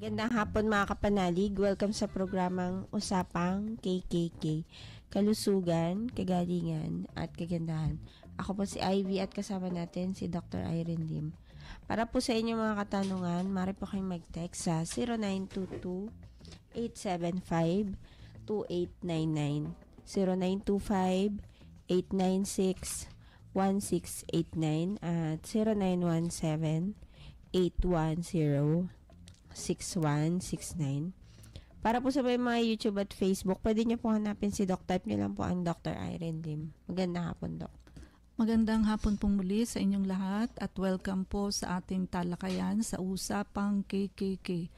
Magandang hapon mga kapanalig. Welcome sa programang Usapang KKK. Kalusugan, kagalingan, at kagandahan. Ako po si Ivy at kasama natin si Dr. Irene Lim. Para po sa inyo mga katanungan, mari po kayong mag-text sa 0922-875-2899. 0925-896-1689 at 0917 810 6169. Para po sa mga YouTube at Facebook, pwede niyo po hanapin si Doc. Type niyo lang po ang Dr. Irene Lim. Magandang hapon, Doc. Magandang hapon pong muli sa inyong lahat at welcome po sa ating talakayan sa Usapang KKK.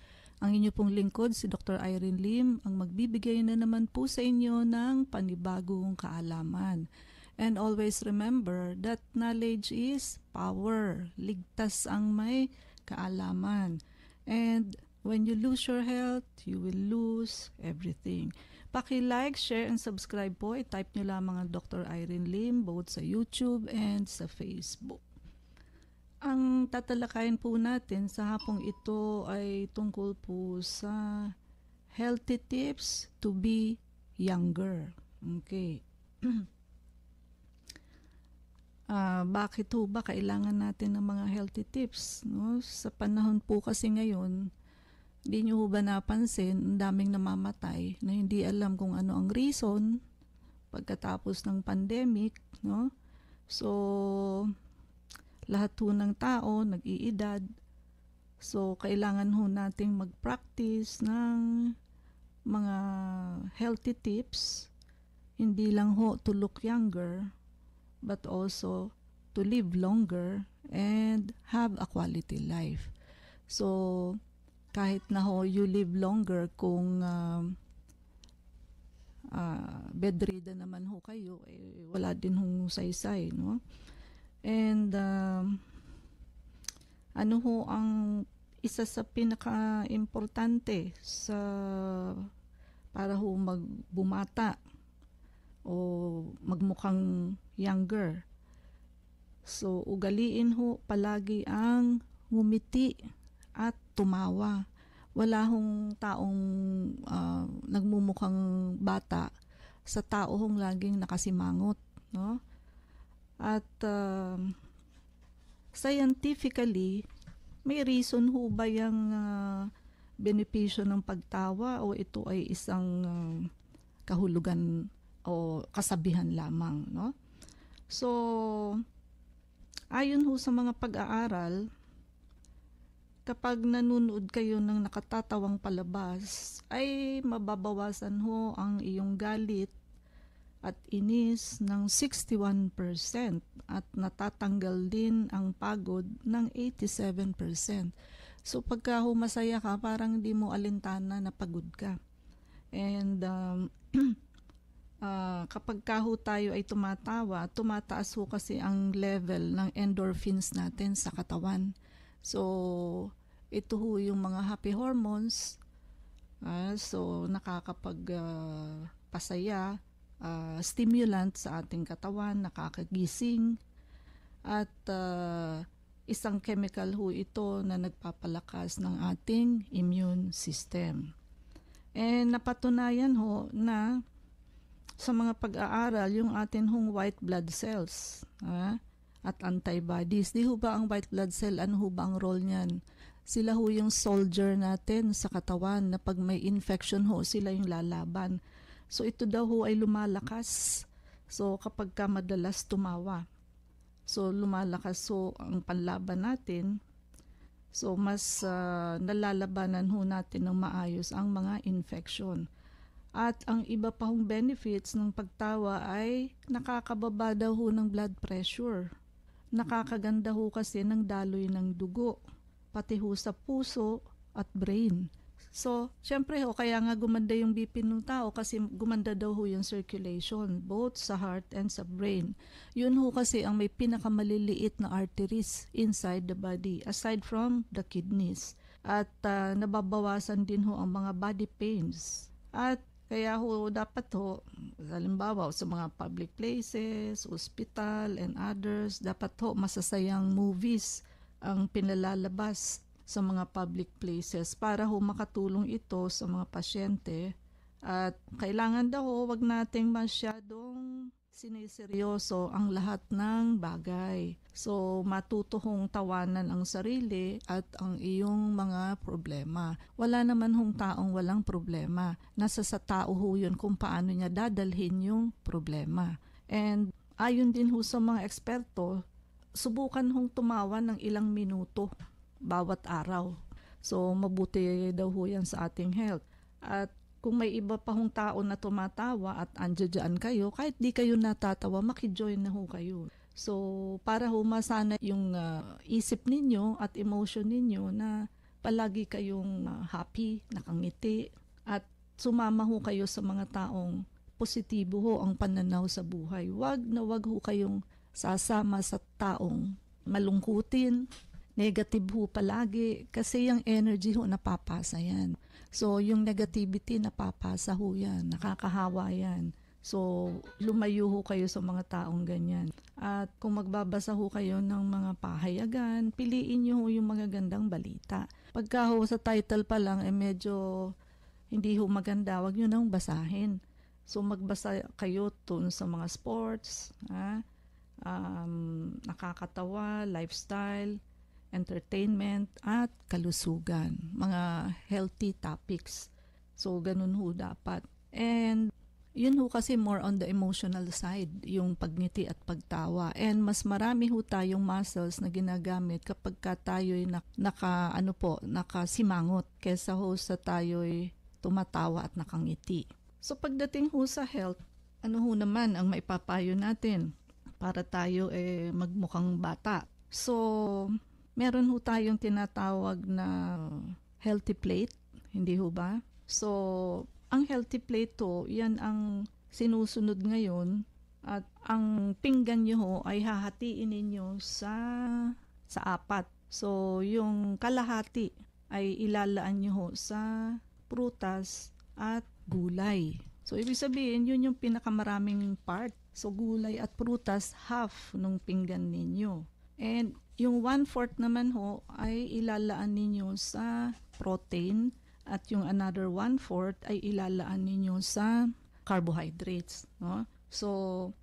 Ang inyo pong lingkod, si Dr. Irene Lim, ang magbibigay na naman po sa inyo ng panibagong kaalaman. And always remember that knowledge is power. Ligtas ang may kaalaman. And when you lose your health, you will lose everything. Paki-like, share, and subscribe po. I-type nyo lamang ang Dr. Irene Lim both sa YouTube and sa Facebook. Ang tatalakayin po natin sa hapong ito ay tungkol po sa healthy tips to be younger. Okay. uh, bakit ho ba kailangan natin ng mga healthy tips? No? Sa panahon po kasi ngayon, hindi nyo ho ba napansin, ang daming namamatay na hindi alam kung ano ang reason pagkatapos ng pandemic. No? So, lahat ho ng tao nag-iedad. So, kailangan ho nating mag-practice ng mga healthy tips. Hindi lang ho to look younger, but also to live longer and have a quality life. So, kahit na ho, you live longer kung um, uh, bedridden naman ho kayo, eh, wala din hong saysay, no? And, um, ano ho ang isa sa pinaka-importante sa para ho magbumata o magmukhang younger. So, ugaliin ho palagi ang ngumiti at tumawa. Wala hong taong uh, nagmumukhang bata sa tao hong laging nakasimangot. No? At uh, scientifically, may reason ho ba yung uh, benepisyo ng pagtawa o ito ay isang uh, kahulugan o kasabihan lamang, no? So, ayon ho sa mga pag-aaral, kapag nanonood kayo ng nakatatawang palabas, ay mababawasan ho ang iyong galit at inis ng 61% at natatanggal din ang pagod ng 87%. So pagka humasaya ka, parang di mo alintana na pagod ka. And um, uh, kapag kaho tayo ay tumatawa, tumataas ho kasi ang level ng endorphins natin sa katawan. So, ito ho yung mga happy hormones. Uh, so, nakakapagpasaya, ah, uh, uh, stimulant sa ating katawan, nakakagising. At uh, isang chemical ho ito na nagpapalakas ng ating immune system. And eh, napatunayan ho na sa mga pag-aaral yung atin hong white blood cells ha? at antibodies. Di ho ba ang white blood cell, ano ho ba ang role niyan? Sila ho yung soldier natin sa katawan na pag may infection ho, sila yung lalaban. So ito daw ho ay lumalakas. So kapag ka madalas tumawa. So lumalakas so ang panlaban natin. So mas uh, nalalabanan ho natin ng maayos ang mga infection. At ang iba pa hong benefits ng pagtawa ay nakakababa daw ho ng blood pressure. Nakakaganda ho kasi ng daloy ng dugo, pati ho sa puso at brain. So, syempre ho, kaya nga gumanda yung BP ng tao kasi gumanda daw ho yung circulation both sa heart and sa brain. Yun ho kasi ang may pinakamaliliit na arteries inside the body aside from the kidneys. At uh, nababawasan din ho ang mga body pains. At kaya ho, dapat ho, halimbawa sa mga public places, hospital, and others, dapat ho, masasayang movies ang pinalalabas sa mga public places para ho makatulong ito sa mga pasyente at kailangan daw wag nating masyadong siniseryoso ang lahat ng bagay. So, matutuhong tawanan ang sarili at ang iyong mga problema. Wala naman hong taong walang problema. Nasa sa tao ho yun kung paano niya dadalhin yung problema. And ayon din ho sa mga eksperto, subukan hong tumawa ng ilang minuto bawat araw. So, mabuti daw ho yan sa ating health. At kung may iba pa hong tao na tumatawa at andyan kayo, kahit di kayo natatawa, makijoin na ho kayo. So, para ho masana yung uh, isip ninyo at emotion ninyo na palagi kayong uh, happy, nakangiti, at sumama ho kayo sa mga taong positibo ho ang pananaw sa buhay. Wag na wag ho kayong sasama sa taong malungkutin, negative ho palagi kasi yung energy ho napapasa yan. So yung negativity napapasa ho yan, nakakahawa yan. So lumayo ho kayo sa mga taong ganyan. At kung magbabasa ho kayo ng mga pahayagan, piliin niyo ho yung mga gandang balita. Pagka ho sa title pa lang, eh medyo hindi ho maganda, wag niyo nang basahin. So magbasa kayo tun sa mga sports, ha? Ah, um, nakakatawa, lifestyle, entertainment, at kalusugan. Mga healthy topics. So, ganun ho dapat. And yun ho kasi more on the emotional side, yung pagngiti at pagtawa. And mas marami ho tayong muscles na ginagamit kapag ka tayo'y naka, ano po, nakasimangot kesa ho sa tayo'y tumatawa at nakangiti. So pagdating ho sa health, ano ho naman ang maipapayo natin para tayo eh magmukhang bata. So meron ho tayong tinatawag na healthy plate, hindi ho ba? So, ang healthy plate to, yan ang sinusunod ngayon at ang pinggan nyo ho ay hahatiin ninyo sa sa apat. So, yung kalahati ay ilalaan nyo ho sa prutas at gulay. So, ibig sabihin, yun yung pinakamaraming part. So, gulay at prutas, half nung pinggan ninyo. And yung one-fourth naman ho ay ilalaan ninyo sa protein at yung another one-fourth ay ilalaan ninyo sa carbohydrates. No? So,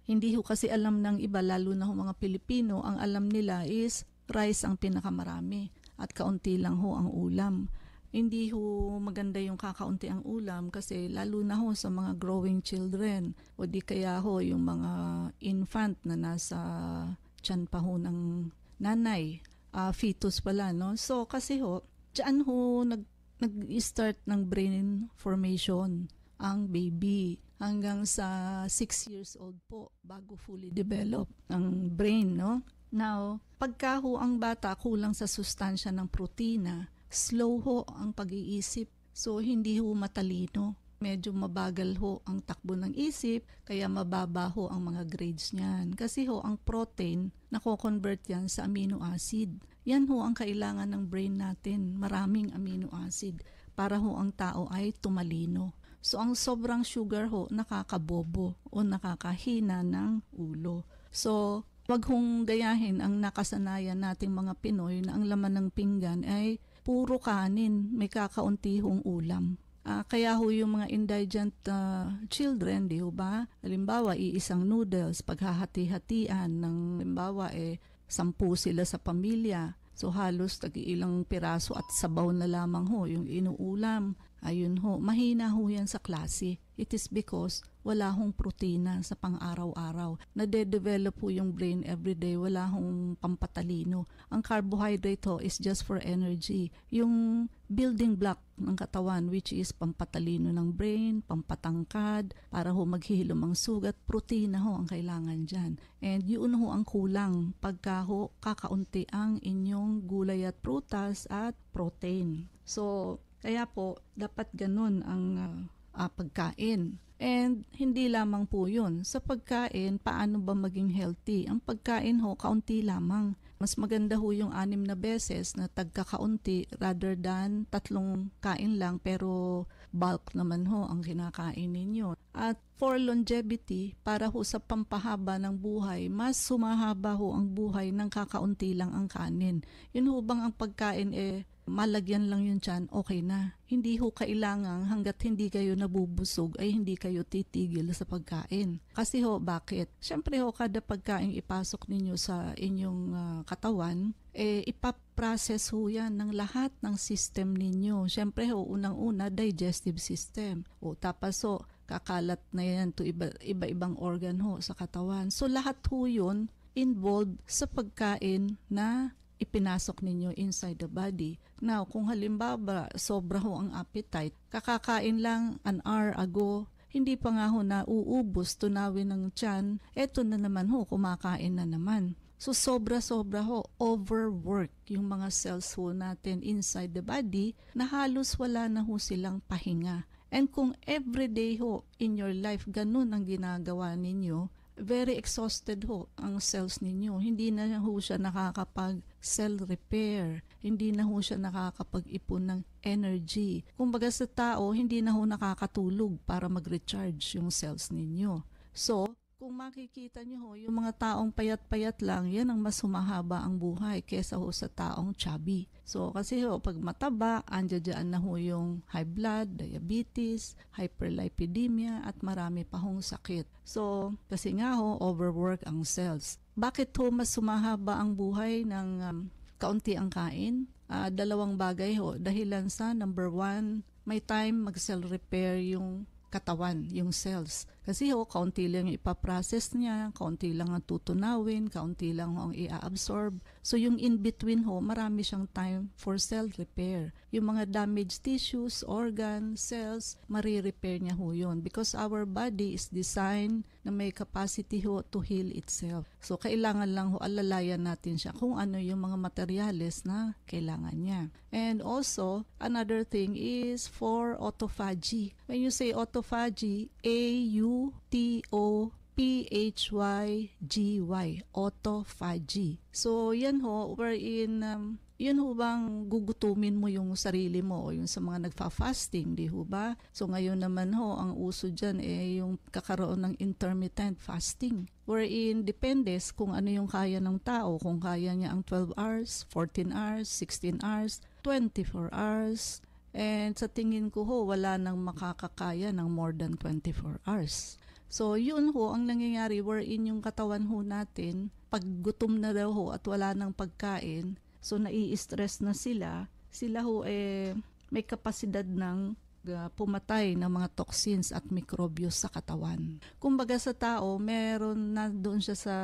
hindi ho kasi alam ng iba, lalo na ho mga Pilipino, ang alam nila is rice ang pinakamarami at kaunti lang ho ang ulam. Hindi ho maganda yung kakaunti ang ulam kasi lalo na ho sa mga growing children o di kaya ho yung mga infant na nasa tiyan pa ho ng nanay, uh, fetus pala, no? So, kasi ho, dyan ho, nag, nag-start ng brain formation ang baby hanggang sa 6 years old po bago fully develop ang brain, no? Now, pagka ho ang bata kulang sa sustansya ng protina, slow ho ang pag-iisip. So, hindi ho matalino medyo mabagal ho ang takbo ng isip, kaya mababa ho ang mga grades niyan. Kasi ho, ang protein, nako-convert yan sa amino acid. Yan ho ang kailangan ng brain natin, maraming amino acid, para ho ang tao ay tumalino. So ang sobrang sugar ho, nakakabobo o nakakahina ng ulo. So, wag hong gayahin ang nakasanayan nating mga Pinoy na ang laman ng pinggan ay puro kanin, may kakaunti hong ulam. Uh, kaya ho yung mga indigent uh, children, di ba? Halimbawa, iisang noodles, paghahati-hatian ng, halimbawa, eh, sampu sila sa pamilya. So halos tag-ilang piraso at sabaw na lamang ho yung inuulam. Ayun ho, mahina ho yan sa klase it is because wala hong protina sa pang-araw-araw. Nade-develop po yung brain every day, wala hong pampatalino. Ang carbohydrate ho is just for energy. Yung building block ng katawan which is pampatalino ng brain, pampatangkad, para ho maghihilom ang sugat, protina ho ang kailangan dyan. And yun ho ang kulang pagka ho kakaunti ang inyong gulay at prutas at protein. So, kaya po, dapat ganun ang uh, uh, pagkain. And hindi lamang po yun. Sa pagkain, paano ba maging healthy? Ang pagkain ho, kaunti lamang. Mas maganda ho yung anim na beses na tagkakaunti rather than tatlong kain lang pero bulk naman ho ang kinakain ninyo. At for longevity, para ho sa pampahaba ng buhay, mas sumahaba ho ang buhay ng kakaunti lang ang kanin. Yun ho bang ang pagkain eh malagyan lang yun dyan, okay na. Hindi ho kailangan hanggat hindi kayo nabubusog ay hindi kayo titigil sa pagkain. Kasi ho, bakit? Siyempre ho, kada pagkain ipasok ninyo sa inyong uh, katawan, eh, ipaprocess ho yan ng lahat ng system ninyo. Siyempre ho, unang-una, digestive system. O, tapos ho, kakalat na yan to iba-ibang organ ho sa katawan. So, lahat ho yun involved sa pagkain na ipinasok ninyo inside the body. Now, kung halimbawa sobra ho ang appetite, kakakain lang an hour ago, hindi pa nga ho na uubos, tunawin ng tiyan, eto na naman ho, kumakain na naman. So sobra-sobra ho, overwork yung mga cells ho natin inside the body na halos wala na ho silang pahinga. And kung everyday ho in your life ganun ang ginagawa ninyo, very exhausted ho ang cells ninyo. Hindi na ho siya nakakapag cell repair. Hindi na ho siya nakakapag-ipon ng energy. Kumbaga sa tao, hindi na ho nakakatulog para mag-recharge yung cells ninyo. So, kung makikita niyo ho, yung mga taong payat-payat lang, yan ang mas humahaba ang buhay kesa ho sa taong chubby. So kasi ho, pag mataba, andyan na ho yung high blood, diabetes, hyperlipidemia, at marami pa hong sakit. So kasi nga ho, overwork ang cells. Bakit ho mas humahaba ang buhay ng um, kaunti ang kain? Uh, dalawang bagay ho. Dahilan sa number one, may time mag-cell repair yung katawan, yung cells. Kasi ho, kaunti lang yung ipaprocess niya, kaunti lang ang tutunawin, kaunti lang ang i-absorb. So yung in-between ho, marami siyang time for self repair. Yung mga damaged tissues, organs, cells, marirepair niya ho yun. Because our body is designed na may capacity ho to heal itself. So kailangan lang ho alalayan natin siya kung ano yung mga materials na kailangan niya. And also, another thing is for autophagy. When you say autophagy, A-U-T-O P-H-Y-G-Y, autophagy. So, yan ho, wherein, um, yun ho bang gugutumin mo yung sarili mo o yung sa mga nagfa-fasting, di ho ba? So, ngayon naman ho, ang uso dyan eh yung kakaroon ng intermittent fasting wherein depends kung ano yung kaya ng tao, kung kaya niya ang 12 hours, 14 hours, 16 hours, 24 hours, And sa tingin ko ho, wala nang makakakaya ng more than 24 hours. So, yun ho ang nangyayari wherein yung katawan ho natin, pag gutom na daw ho at wala nang pagkain, so nai-stress na sila, sila ho eh may kapasidad ng pumatay ng mga toxins at mikrobyo sa katawan. Kumbaga sa tao, meron na doon siya sa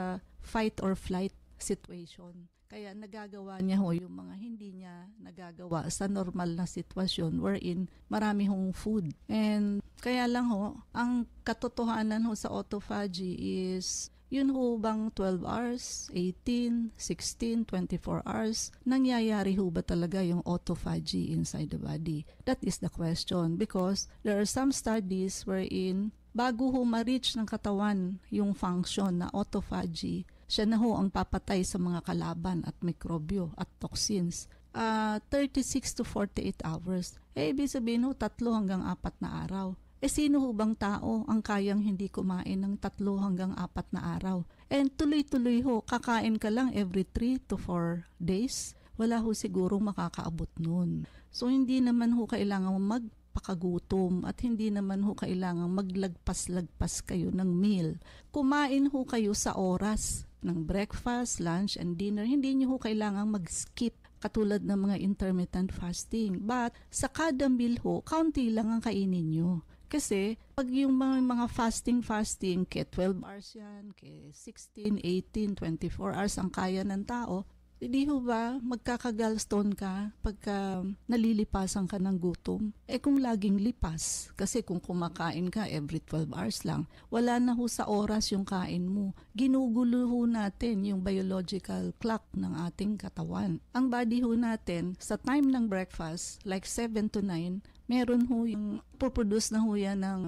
fight or flight situation. Kaya nagagawa niya ho yung mga hindi niya nagagawa sa normal na sitwasyon wherein marami hong food. And kaya lang ho, ang katotohanan ho sa autophagy is yun ho bang 12 hours, 18, 16, 24 hours, nangyayari ho ba talaga yung autophagy inside the body? That is the question because there are some studies wherein bago ho ma-reach ng katawan yung function na autophagy, siya na ho ang papatay sa mga kalaban at mikrobyo at toxins uh, ah, 36 to 48 hours. Eh, ibig sabihin ho, tatlo hanggang apat na araw. Eh, sino ho bang tao ang kayang hindi kumain ng tatlo hanggang apat na araw? And tuloy-tuloy ho, kakain ka lang every 3 to 4 days. Wala ho sigurong makakaabot nun. So, hindi naman ho kailangan magpakagutom at hindi naman ho kailangan maglagpas-lagpas kayo ng meal. Kumain ho kayo sa oras ng breakfast, lunch, and dinner, hindi nyo ho kailangang mag-skip katulad ng mga intermittent fasting. But sa kada meal ho, kaunti lang ang kainin nyo. Kasi pag yung mga, mga fasting-fasting, ke 12 hours yan, ke 16, 18, 24 hours ang kaya ng tao, hindi ho ba magkakagalstone ka pagka nalilipasan ka ng gutom? Eh kung laging lipas, kasi kung kumakain ka every 12 hours lang, wala na ho sa oras yung kain mo. Ginugulo ho natin yung biological clock ng ating katawan. Ang body ho natin, sa time ng breakfast, like 7 to 9, meron ho yung puproduce na ho yan ng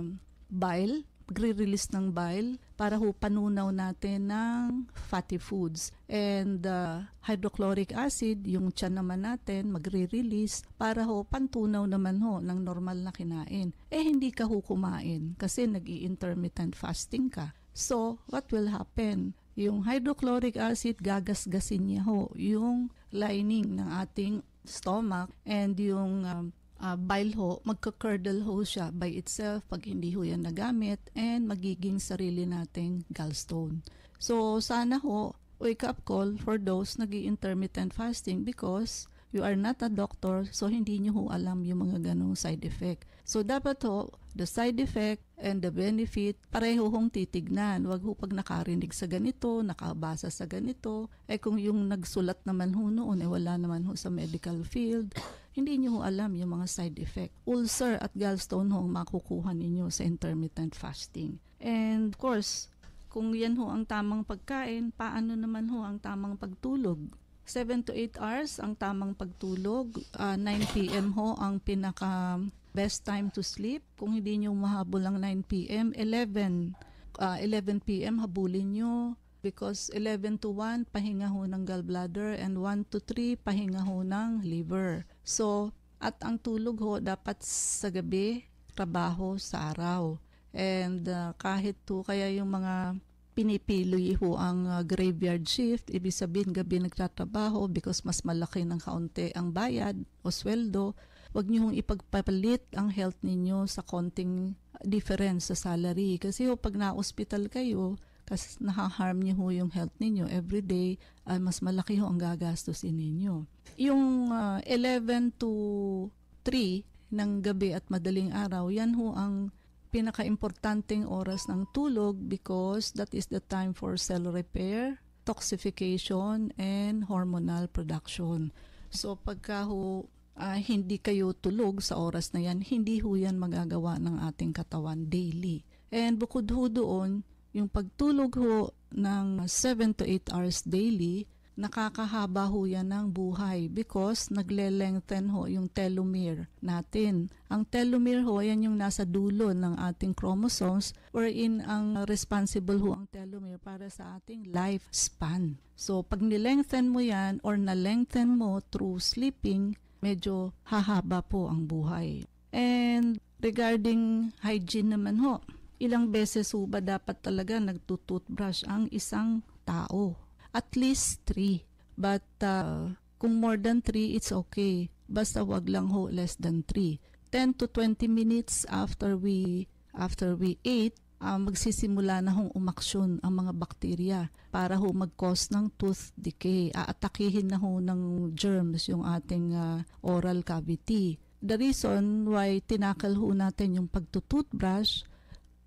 bile pagre-release ng bile para ho panunaw natin ng fatty foods. And uh, hydrochloric acid, yung tiyan naman natin, magre-release para ho pantunaw naman ho ng normal na kinain. Eh hindi ka ho kumain kasi nag intermittent fasting ka. So, what will happen? Yung hydrochloric acid, gagasgasin niya ho yung lining ng ating stomach and yung um, uh, bile ho, magka-curdle ho siya by itself pag hindi ho yan nagamit and magiging sarili nating gallstone. So sana ho, wake-up call for those nag intermittent fasting because you are not a doctor so hindi nyo ho alam yung mga ganong side effect. So dapat ho, the side effect and the benefit pareho hong titignan. Huwag ho pag nakarinig sa ganito, nakabasa sa ganito. Eh kung yung nagsulat naman ho noon, eh wala naman ho sa medical field hindi nyo alam yung mga side effect. Ulcer at gallstone ho ang makukuha ninyo sa intermittent fasting. And of course, kung yan ho ang tamang pagkain, paano naman ho ang tamang pagtulog? 7 to 8 hours ang tamang pagtulog. Uh, 9 p.m. ho ang pinaka best time to sleep. Kung hindi nyo mahabol ang 9 p.m., 11 uh, 11 p.m. habulin nyo because 11 to 1 pahinga ho ng gallbladder and 1 to 3 pahinga ho ng liver. So, at ang tulog ho dapat sa gabi, trabaho sa araw. And uh, kahit to kaya yung mga pinipili ho ang uh, graveyard shift, ibig sabihin gabi nagtatrabaho because mas malaki ng kaunti ang bayad o sweldo, huwag niyo hong ipagpalit ang health ninyo sa konting difference sa salary. Kasi ho, pag na-hospital kayo, kasi nakaharm niyo ho yung health ninyo. Every day, uh, mas malaki ho ang gagastusin ninyo. Yung uh, ah, 11 to 3 ng gabi at madaling araw, yan ho ang pinaka-importanting oras ng tulog because that is the time for cell repair, toxification, and hormonal production. So pagka ho uh, hindi kayo tulog sa oras na yan, hindi ho yan magagawa ng ating katawan daily. And bukod ho doon, yung pagtulog ho ng 7 to 8 hours daily, nakakahaba ho yan ng buhay because nagle-lengthen ho yung telomere natin. Ang telomere ho, yan yung nasa dulo ng ating chromosomes wherein ang responsible ho ang telomere para sa ating lifespan. So, pag nilengthen mo yan or na-lengthen mo through sleeping, medyo hahaba po ang buhay. And regarding hygiene naman ho, ilang beses ho ba dapat talaga nagtutoothbrush ang isang tao? At least three. But uh, kung more than three, it's okay. Basta wag lang ho less than three. 10 to 20 minutes after we after we ate, uh, magsisimula na hong umaksyon ang mga bakterya para ho mag-cause ng tooth decay. Aatakihin na ho ng germs yung ating uh, oral cavity. The reason why tinakal ho natin yung pagtutoothbrush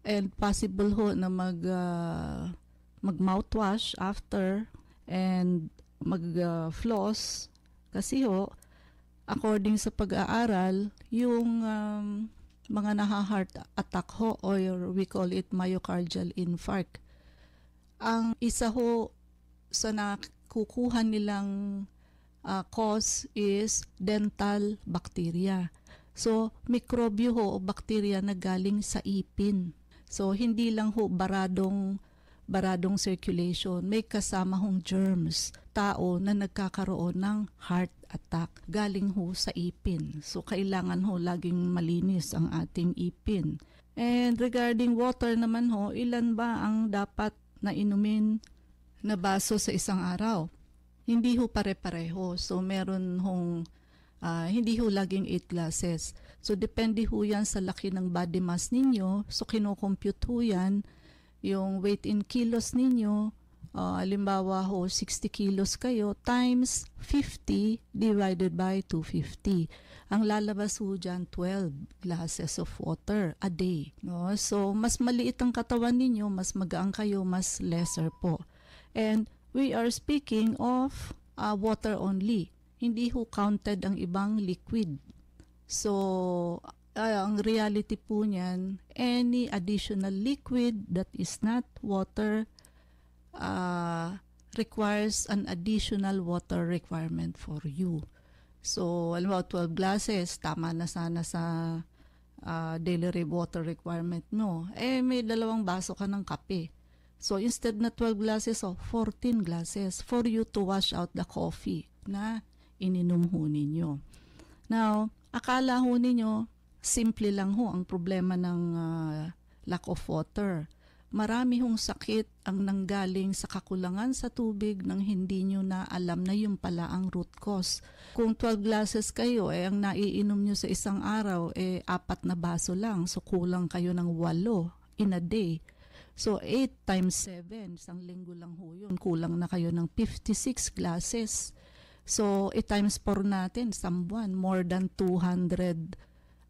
and possible ho na mag uh, ah, mag mouthwash after and mag uh, floss kasi ho according sa pag-aaral yung um, mga naha-heart attack ho or we call it myocardial infarct ang isa ho sa nakukuha nilang uh, cause is dental bacteria so mikrobyo ho o bacteria na galing sa ipin So hindi lang ho baradong baradong circulation, may kasama hong germs, tao na nagkakaroon ng heart attack galing ho sa ipin. So kailangan ho laging malinis ang ating ipin. And regarding water naman ho, ilan ba ang dapat na inumin na baso sa isang araw? Hindi ho pare-pareho. So meron hong Uh, hindi ho laging 8 glasses. So, depende ho yan sa laki ng body mass ninyo. So, kinocompute ho yan yung weight in kilos ninyo. Uh, ah, alimbawa ho, 60 kilos kayo times 50 divided by 250. Ang lalabas ho dyan, 12 glasses of water a day. No? So, mas maliit ang katawan ninyo, mas magaang kayo, mas lesser po. And we are speaking of uh, water only hindi ho counted ang ibang liquid. So, uh, ang reality po niyan, any additional liquid that is not water uh, requires an additional water requirement for you. So, alam mo, 12 glasses, tama na sana sa uh, daily water requirement mo. Eh, may dalawang baso ka ng kape. So, instead na 12 glasses, oh, 14 glasses for you to wash out the coffee na ininom ho ninyo. Now, akala ho ninyo, simple lang ho ang problema ng uh, lack of water. Marami hong sakit ang nanggaling sa kakulangan sa tubig nang hindi nyo na alam na yung pala ang root cause. Kung 12 glasses kayo, eh, ang naiinom nyo sa isang araw, eh, apat na baso lang. So, kulang kayo ng walo in a day. So, 8 times 7, isang linggo lang ho yun. Kulang na kayo ng 56 glasses. So, it times 4 natin, some sambuan, more than 200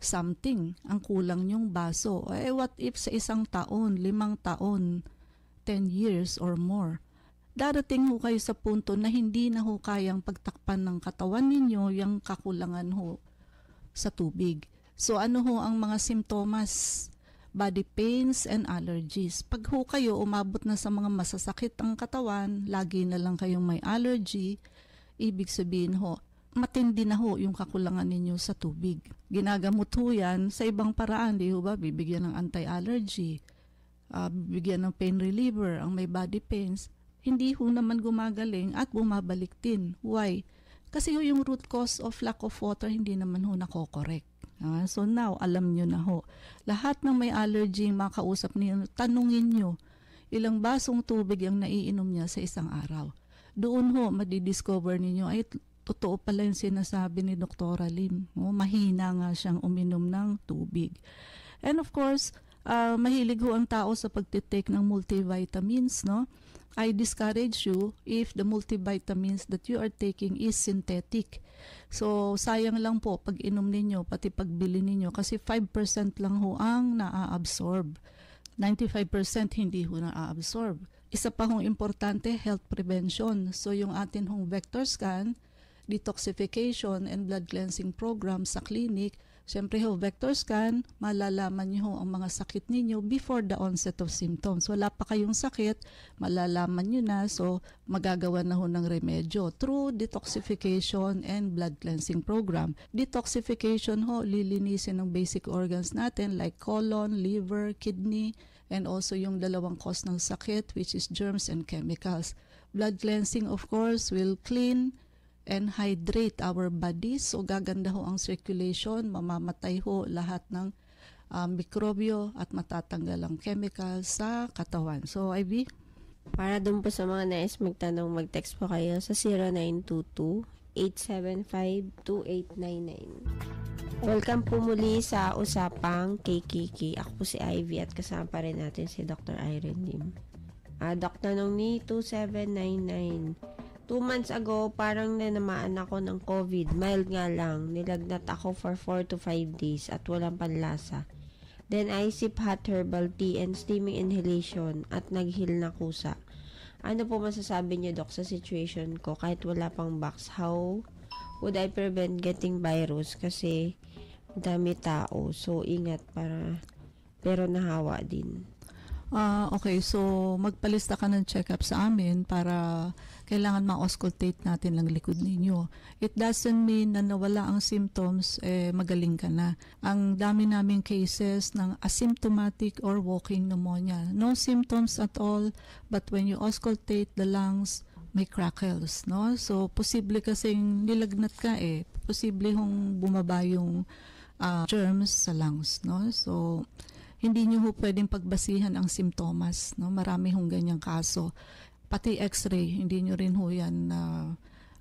something ang kulang yung baso. Eh, what if sa isang taon, limang taon, 10 years or more, darating ho kayo sa punto na hindi na ho kayang pagtakpan ng katawan ninyo yung kakulangan ho sa tubig. So, ano ho ang mga simptomas? Body pains and allergies. Pag ho kayo umabot na sa mga masasakit ang katawan, lagi na lang kayong may allergy, Ibig sabihin ho, matindi na ho yung kakulangan ninyo sa tubig. Ginagamot ho yan sa ibang paraan, di ho ba? Bibigyan ng anti-allergy, uh, bibigyan ng pain reliever, ang may body pains. Hindi ho naman gumagaling at bumabalik din. Why? Kasi ho yung root cause of lack of water hindi naman ho nakokorek. Ah, so now, alam nyo na ho. Lahat ng may allergy, makausap niyo, tanungin nyo, ilang basong tubig ang naiinom niya sa isang araw doon ho madidiscover ninyo ay totoo pala yung sinasabi ni Dr. Lim. Oh, mahina nga siyang uminom ng tubig. And of course, uh, mahilig ho ang tao sa pagtitake ng multivitamins, no? I discourage you if the multivitamins that you are taking is synthetic. So, sayang lang po pag inom ninyo, pati pagbili ninyo, kasi 5% lang ho ang naaabsorb. 95% hindi ho na-absorb. Isa pa hong importante, health prevention. So yung atin hong vector scan, detoxification and blood cleansing program sa clinic, syempre ho, vector scan, malalaman niyo ho ang mga sakit ninyo before the onset of symptoms. Wala pa kayong sakit, malalaman niyo na, so magagawa na ho ng remedyo through detoxification and blood cleansing program. Detoxification ho, lilinisin ng basic organs natin like colon, liver, kidney, and also yung dalawang cause ng sakit which is germs and chemicals. Blood cleansing of course will clean and hydrate our bodies so gaganda ho ang circulation, mamamatay ho lahat ng uh, mikrobyo at matatanggal ang chemicals sa katawan. So IB? Para doon po sa mga nais magtanong, mag-text po kayo sa 0922 0917-875-2899. Welcome po muli sa Usapang KKK. Ako po si Ivy at kasama pa rin natin si Dr. Irene Lim. Uh, Doc, tanong ni 2799. Two months ago, parang nanamaan ako ng COVID. Mild nga lang. Nilagnat ako for 4 to 5 days at walang panlasa. Then I sip hot herbal tea and steaming inhalation at naghil na kusa. Ano po masasabi niyo, Doc, sa situation ko kahit wala pang box? How would I prevent getting virus? Kasi dami tao. So, ingat para pero nahawa din. Ah, uh, okay. So, magpalista ka ng check-up sa amin para kailangan ma-auscultate natin ang likod ninyo. It doesn't mean na nawala ang symptoms, eh, magaling ka na. Ang dami naming cases ng asymptomatic or walking pneumonia. No symptoms at all, but when you auscultate the lungs, may crackles, no? So, posible kasing nilagnat ka eh. Posible hong bumaba yung uh, germs sa lungs, no? So, hindi nyo ho pwedeng pagbasihan ang simptomas. No? Marami hong ganyang kaso pati x-ray, hindi nyo rin ho yan na uh,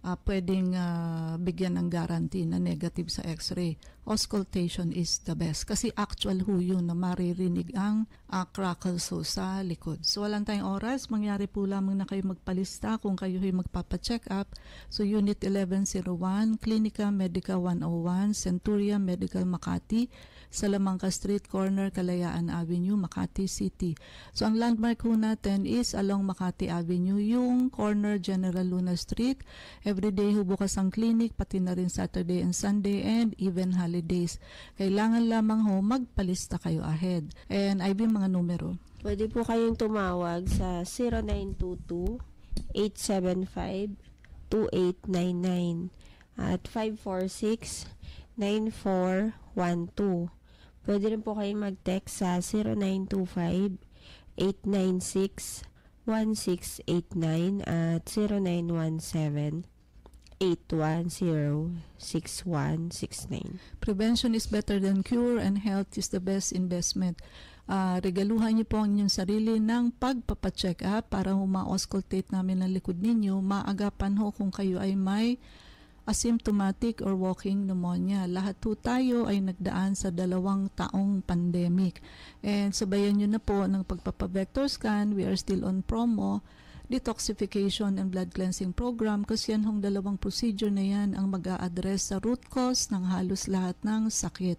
uh, pwedeng uh, bigyan ng guarantee na negative sa x-ray auscultation is the best. Kasi actual ho yun na maririnig ang uh, ah, crackles ho sa likod. So walang tayong oras, mangyari po lamang na kayo magpalista kung kayo ay magpapacheck up. So Unit 1101, Clinica Medica 101, Centuria Medical Makati, Salamangka Street Corner, Kalayaan Avenue, Makati City. So ang landmark ho natin is along Makati Avenue, yung corner General Luna Street. Everyday ho bukas ang clinic, pati na rin Saturday and Sunday and even holiday holidays. Kailangan lamang ho magpalista kayo ahead. And Ivy, mga numero. Pwede po kayong tumawag sa 0922 875 2899 at 546 9412. Pwede rin po kayong mag-text sa 0925 896 1689 at 0917 0968106169. Prevention is better than cure and health is the best investment. Uh, regaluhan niyo po ang inyong sarili ng pagpapacheck up para ma auscultate namin ang likod ninyo. Maagapan ho kung kayo ay may asymptomatic or walking pneumonia. Lahat po tayo ay nagdaan sa dalawang taong pandemic. And sabayan nyo na po ng pagpapavector scan. We are still on promo detoxification and blood cleansing program kasi yan hong dalawang procedure na yan ang mag address sa root cause ng halos lahat ng sakit.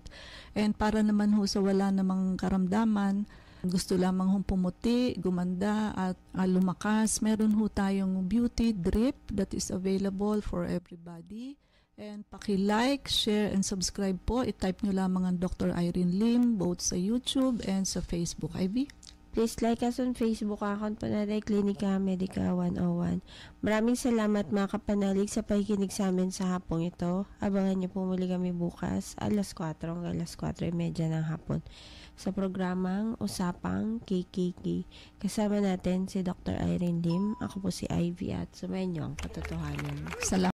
And para naman ho sa wala namang karamdaman, gusto lamang hong pumuti, gumanda at uh, lumakas, meron ho tayong beauty drip that is available for everybody. And paki-like, share, and subscribe po. I-type nyo lamang ang Dr. Irene Lim both sa YouTube and sa Facebook. Ivy? Please like us on Facebook account po na natin, Klinika Medica 101. Maraming salamat mga kapanalig sa pakikinig sa amin sa hapong ito. Abangan niyo po muli kami bukas, alas 4 ng alas 4.30 ng hapon sa programang Usapang KKK. Kasama natin si Dr. Irene Lim. Ako po si Ivy at sumayin niyo ang katotohanan. Salamat.